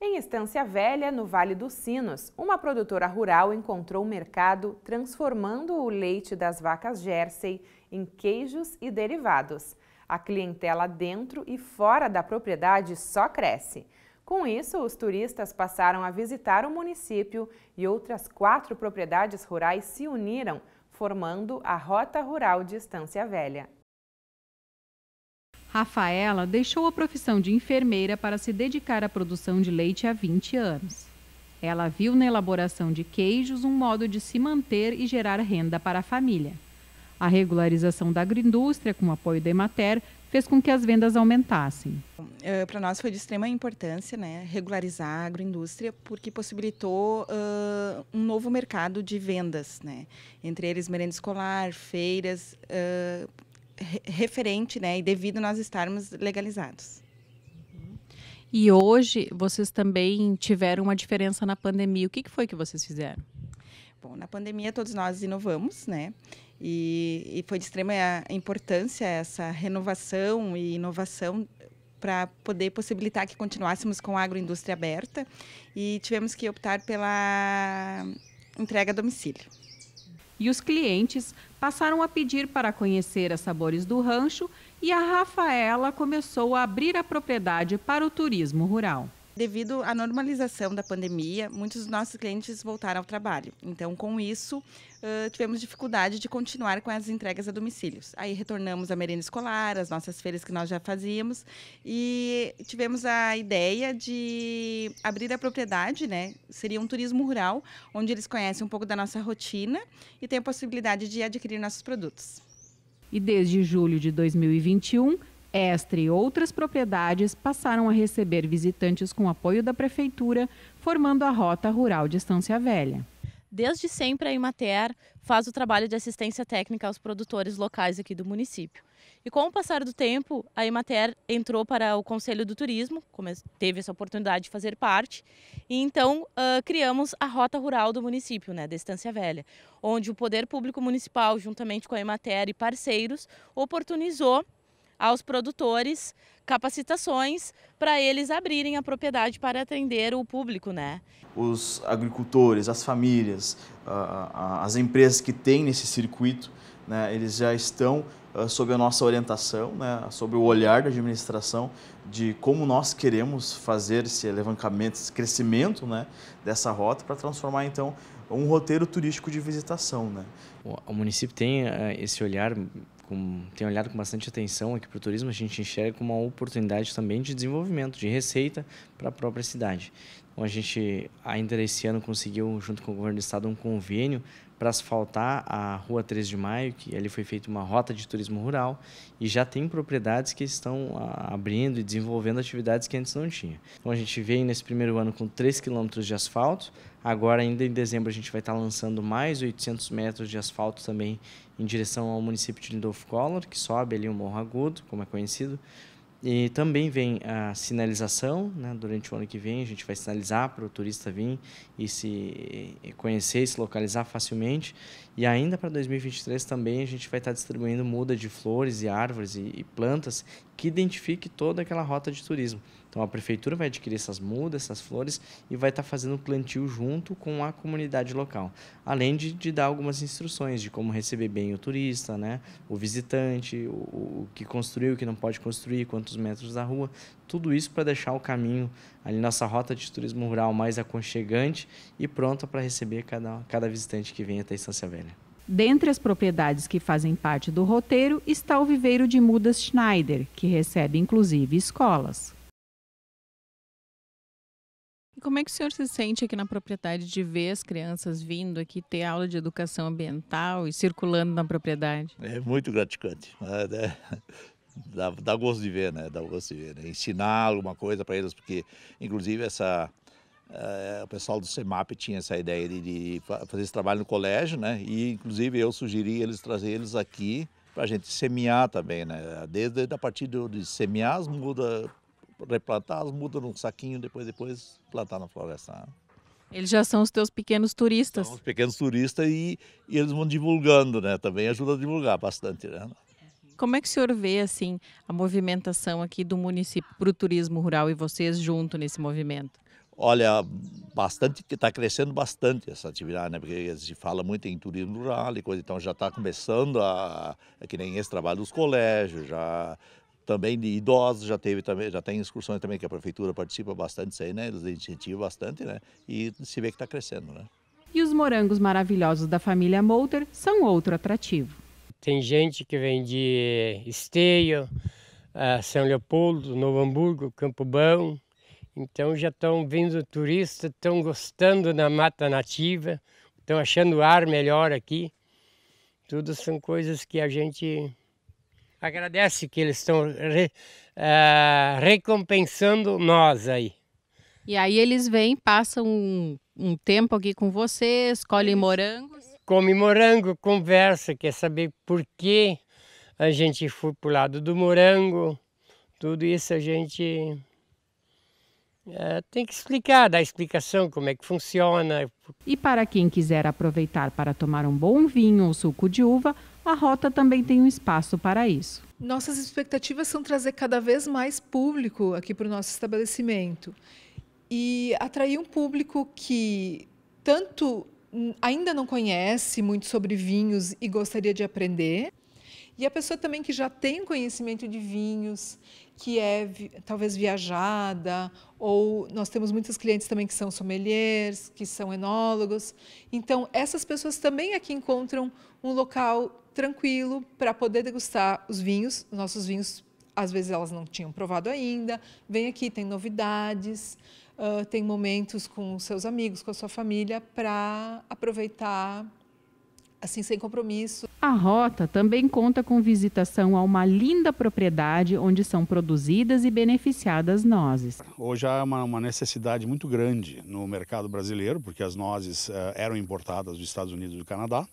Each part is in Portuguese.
Em Estância Velha, no Vale dos Sinos, uma produtora rural encontrou mercado transformando o leite das vacas Jersey em queijos e derivados. A clientela dentro e fora da propriedade só cresce. Com isso, os turistas passaram a visitar o município e outras quatro propriedades rurais se uniram, formando a Rota Rural de Estância Velha. Rafaela deixou a profissão de enfermeira para se dedicar à produção de leite há 20 anos. Ela viu na elaboração de queijos um modo de se manter e gerar renda para a família. A regularização da agroindústria, com o apoio da Emater, fez com que as vendas aumentassem. Eh, para nós foi de extrema importância né, regularizar a agroindústria, porque possibilitou uh, um novo mercado de vendas, né, entre eles merenda escolar, feiras, uh, referente né, e devido nós estarmos legalizados. E hoje vocês também tiveram uma diferença na pandemia. O que, que foi que vocês fizeram? Bom, na pandemia todos nós inovamos, né? E, e foi de extrema importância essa renovação e inovação para poder possibilitar que continuássemos com a agroindústria aberta e tivemos que optar pela entrega a domicílio e os clientes passaram a pedir para conhecer as sabores do rancho e a Rafaela começou a abrir a propriedade para o turismo rural. Devido à normalização da pandemia, muitos dos nossos clientes voltaram ao trabalho. Então, com isso, uh, tivemos dificuldade de continuar com as entregas a domicílios. Aí retornamos à merenda escolar, as nossas feiras que nós já fazíamos e tivemos a ideia de abrir a propriedade, né? Seria um turismo rural, onde eles conhecem um pouco da nossa rotina e têm a possibilidade de adquirir nossos produtos. E desde julho de 2021, esta e outras propriedades passaram a receber visitantes com apoio da prefeitura, formando a Rota Rural de Estância Velha. Desde sempre a Imater faz o trabalho de assistência técnica aos produtores locais aqui do município. E com o passar do tempo, a Imater entrou para o Conselho do Turismo, teve essa oportunidade de fazer parte, e então uh, criamos a Rota Rural do município, né, da Estância Velha, onde o Poder Público Municipal, juntamente com a Imater e parceiros, oportunizou aos produtores capacitações para eles abrirem a propriedade para atender o público, né? Os agricultores, as famílias, as empresas que têm nesse circuito, né, eles já estão ah, sob a nossa orientação, né, sob o olhar da administração de como nós queremos fazer esse levantamento, esse crescimento né, dessa rota para transformar então um roteiro turístico de visitação. Né? O município tem eh, esse olhar com, tem olhado com bastante atenção aqui para o turismo, a gente enxerga como uma oportunidade também de desenvolvimento, de receita para a própria cidade. Então, a gente ainda esse ano conseguiu, junto com o governo do estado, um convênio para asfaltar a Rua 3 de Maio, que ali foi feita uma rota de turismo rural e já tem propriedades que estão ah, abrindo e desenvolvendo atividades que antes não tinha. Então a gente veio nesse primeiro ano com 3 quilômetros de asfalto, agora ainda em dezembro a gente vai estar tá lançando mais 800 metros de asfalto também em direção ao município de Lindolfo Collor, que sobe ali o Morro Agudo, como é conhecido, e também vem a sinalização, né? durante o ano que vem a gente vai sinalizar para o turista vir e se conhecer e se localizar facilmente. E ainda para 2023 também a gente vai estar distribuindo muda de flores e árvores e, e plantas que identifique toda aquela rota de turismo. Então a prefeitura vai adquirir essas mudas, essas flores e vai estar tá fazendo o plantio junto com a comunidade local, além de, de, dar algumas instruções de como receber bem o turista, né, o visitante, o, o que construiu, o que não pode construir, quantos metros da rua, tudo isso para deixar o caminho ali nossa rota de turismo rural mais aconchegante e pronta para receber cada, cada visitante que vem até a Estância Velha. Dentre as propriedades que fazem parte do roteiro está o viveiro de mudas Schneider, que recebe inclusive escolas. E como é que o senhor se sente aqui na propriedade de ver as crianças vindo aqui ter aula de educação ambiental e circulando na propriedade? É muito gratificante. Né, dá, dá, gosto de ver, né? Dá gosto de ver. Né? Ensinar alguma coisa para eles, porque inclusive essa uh, o pessoal do CEMAP tinha essa ideia de, de, fazer esse trabalho no colégio, né? E inclusive eu sugeri eles trazer eles aqui para a gente semear também, né? Desde a partir do, de semear as mudas replantar, as mudas num saquinho, depois, depois plantar na floresta. Né? Eles já são os teus pequenos turistas. São os pequenos turistas e, e, eles vão divulgando, né? Também ajuda a divulgar bastante, né? Como é que o senhor vê, assim, a movimentação aqui do município para o turismo rural e vocês junto nesse movimento? Olha, bastante, que está crescendo bastante essa atividade, né? Porque se fala muito em turismo rural e coisa, então já está começando a, é que nem esse trabalho dos colégios, já também de idosos já teve também já tem excursões também que a prefeitura participa bastante isso aí né eles incentivam bastante né e se vê que está crescendo né e os morangos maravilhosos da família Molter são outro atrativo tem gente que vem de Esteio eh, São Leopoldo Novo Hamburgo Campo Bom então já estão vindo turistas estão gostando da mata nativa estão achando o ar melhor aqui tudo são coisas que a gente agradece que eles estão re, uh, recompensando nós aí. E aí eles vêm, passam um, um tempo aqui com vocês, colhem morangos. Come morango, conversa, quer saber por que a gente foi pro lado do morango. Tudo isso a gente é, tem que explicar, dar explicação como é que funciona. E para quem quiser aproveitar para tomar um bom vinho ou suco de uva, a rota também tem um espaço para isso. Nossas expectativas são trazer cada vez mais público aqui para o nosso estabelecimento e atrair um público que tanto ainda não conhece muito sobre vinhos e gostaria de aprender, e a pessoa também que já tem conhecimento de vinhos, que é talvez viajada, ou nós temos muitos clientes também que são sommeliers, que são enólogos. Então, essas pessoas também aqui encontram um local tranquilo para poder degustar os vinhos, nossos vinhos às vezes elas não tinham provado ainda. Vem aqui, tem novidades, uh, tem momentos com seus amigos, com a sua família, para aproveitar assim sem compromisso. A rota também conta com visitação a uma linda propriedade onde são produzidas e beneficiadas nozes. Hoje há uma, uma necessidade muito grande no mercado brasileiro, porque as nozes eh, eram importadas dos Estados Unidos e do Canadá.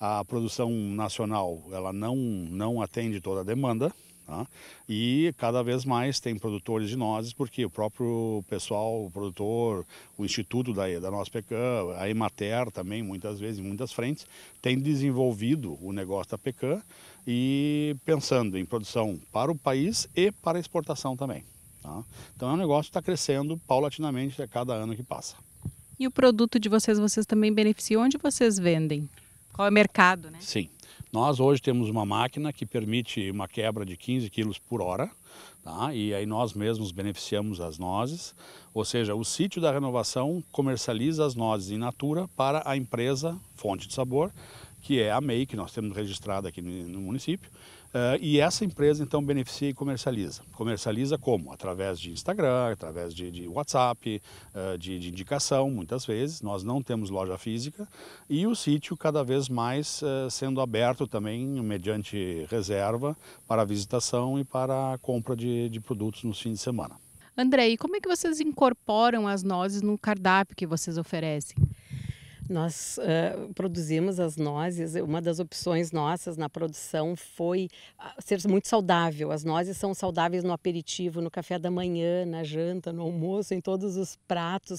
A produção nacional ela não, não atende toda a demanda, Tá? E cada vez mais tem produtores de nozes, porque o próprio pessoal, o produtor, o instituto da, da nossa pecan, a Emater também, muitas vezes, em muitas frentes, tem desenvolvido o negócio da pecan e pensando em produção para o país e para exportação também. Tá? Então é um negócio que está crescendo paulatinamente a é cada ano que passa. E o produto de vocês, vocês também beneficiam? Onde vocês vendem? Qual é o mercado, né? Sim. Nós hoje temos uma máquina que permite uma quebra de 15 quilos por hora, tá? e aí nós mesmos beneficiamos as nozes, ou seja, o sítio da renovação comercializa as nozes in natura para a empresa Fonte de Sabor, que é a MEI, que nós temos registrada aqui no município, Uh, e essa empresa então beneficia e comercializa. Comercializa como? Através de Instagram, através de, de WhatsApp, uh, de, de, indicação, muitas vezes. Nós não temos loja física e o sítio cada vez mais uh, sendo aberto também mediante reserva para visitação e para compra de, de produtos nos fins de semana. Andrei, como é que vocês incorporam as nozes no cardápio que vocês oferecem? Nós uh, produzimos as nozes. Uma das opções nossas na produção foi ah, ser muito saudável. As nozes são saudáveis no aperitivo, no café da manhã, na janta, no almoço, em todos os pratos.